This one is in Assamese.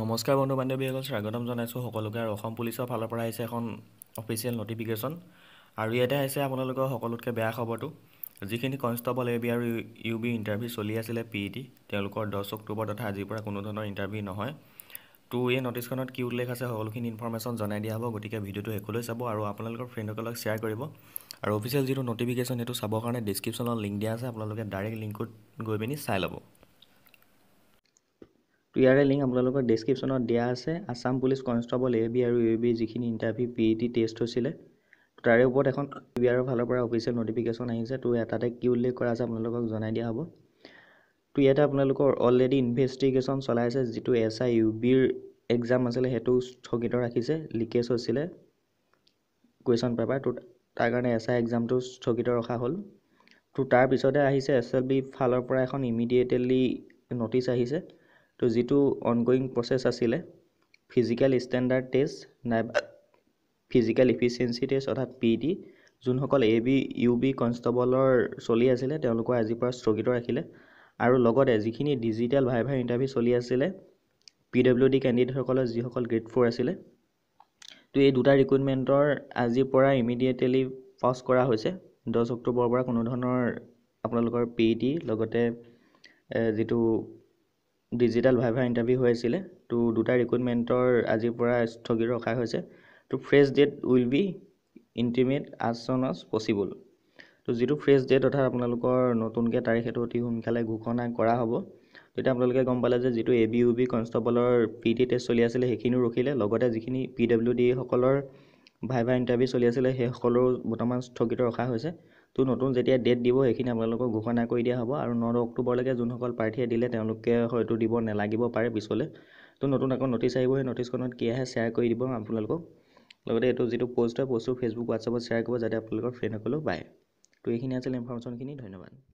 নমস্কাৰ বন্ধু বান্ধৱীসকল স্বাগতম জনাইছোঁ সকলোকে আৰু অসম পুলিচৰ ফালৰ পৰা আহিছে এখন অফিচিয়েল নটিফিকেশ্যন আৰু ইয়াতে আহিছে আপোনালোকৰ সকলোতকৈ বেয়া খবৰটো যিখিনি কনষ্টেবল এ বি আৰু ইউ বি ইণ্টাৰভিউ চলি আছিলে পি ই টি তেওঁলোকৰ দহ অক্টোবৰ তথা আজিৰ পৰা কোনো ধৰণৰ ইণ্টাৰভিউ নহয় তো এই নটিছখনত কি উল্লেখ আছে সকলোখিনি ইনফৰ্মেশ্যন জনাই দিয়া হ'ব গতিকে ভিডিঅ'টো শেষলৈ চাব আৰু আপোনালোকৰ ফ্ৰেণ্ডসকলক শ্বেয়াৰ কৰিব আৰু অফিচিয়েল যিটো নটিফিকেশ্যন সেইটো চাবৰ কাৰণে ডিছক্ৰিপশ্যনত লিংক দিয়া আছে আপোনালোকে ডাইৰেক্ট লিংকত গৈ পিনি চাই ল'ব ইয়াৰে লিংক আপোনালোকৰ ডেছক্ৰিপশ্যনত দিয়া আছে Assam police constable A B আৰু ইউ বি যিখিনি interview P E T test হৈছিলে তাৰে ওপৰত এখন ইউ বি আৰৰ ফালৰ পৰা অফিচিয়েল নটিফিকেশ্যন আহিছে তো তাতে কি উল্লেখ কৰা আছে আপোনালোকক জনাই দিয়া হ'ব তো ইয়াতে আপোনালোকৰ অলৰেডি ইনভেষ্টিগেশ্যন চলাই আছে যিটো এছ আই ইউ বিৰ এক্সাম আছিলে সেইটো স্থগিত ৰাখিছে লিকেজ হৈছিলে কুৱেশ্যন পেপাৰ তো তাৰ কাৰণে এছ আই এক্সামটো স্থগিত ৰখা হ'ল তো তাৰপিছতে আহিছে এছ এল বি ফালৰ পৰা এখন ইমিডিয়েটলি নটিছ আহিছে তো যিটো অনগয়িং প্ৰচেছ আছিলে ফিজিকেল ষ্টেণ্ডাৰ্ড টেষ্ট নাইবা ফিজিকেল ইফিচিয়েঞ্চি টেষ্ট অৰ্থাৎ পি ডি e যোনসকল এ বি ইউ বি কনষ্টেবলৰ চলি আছিলে তেওঁলোকৰ আজিৰ পৰা স্থগিত ৰাখিলে আৰু লগতে যিখিনি ডিজিটেল ভাই ভাই ইণ্টাৰভিউ চলি আছিলে পি ডব্লিউ ডি কেণ্ডিডেটসকলৰ যিসকল গ্ৰেড ফ'ৰ আছিলে তো এই দুটা ৰিক্ৰুইটমেণ্টৰ আজিৰ পৰা ইমিডিয়েটলি পাছ কৰা হৈছে দহ অক্টোবৰৰ পৰা কোনো ধৰণৰ আপোনালোকৰ পি ই টি লগতে যিটো ডিজিটেল ভাইভা ইণ্টাৰভিউ হৈ আছিলে তো দুটা ৰিক্ৰুইটমেণ্টৰ আজিৰ পৰা স্থগিত ৰখা হৈছে তো fresh date will be intimate as soon আজ পচিবল তো যিটো ফ্ৰেছ ডেট অৰ্থাৎ আপোনালোকৰ নতুনকৈ তাৰিখ সেইটো অতি সোনকালে ঘোষণা কৰা হ'ব তেতিয়া আপোনালোকে গম পালে যে যিটো এ বি ইউ বি কনষ্টেবলৰ পি টি টেষ্ট চলি আছিলে সেইখিনিও ৰখিলে লগতে যিখিনি পি ডব্লিউ ডিসকলৰ ভাইভা ইণ্টাৰভিউ চলি আছিলে সেইসকলৰো বৰ্তমান স্থগিত ৰখা হৈছে তো নতুন যেতিয়া ডেট দিব সেইখিনি আপোনালোকক ঘোষণা কৰি দিয়া হ'ব আৰু ন অক্টোবৰলৈকে যোনসকল প্ৰাৰ্থীয়ে দিলে তেওঁলোকে হয়তো দিব নালাগিব পাৰে পিছলৈ তো নতুন আকৌ নটিছ আহিব সেই নটিছখনত কি আহে শ্বেয়াৰ কৰি দিব আপোনালোকক লগতে এইটো যিটো পষ্ট হয় পষ্টটো ফেচবুক হোৱাটছআপত শ্বেয়াৰ কৰিব যাতে আপোনালোকৰ ফ্ৰেণ্ডসকলেও পায় তো এইখিনি আছিল ইনফৰ্মেশ্যনখিনি ধন্যবাদ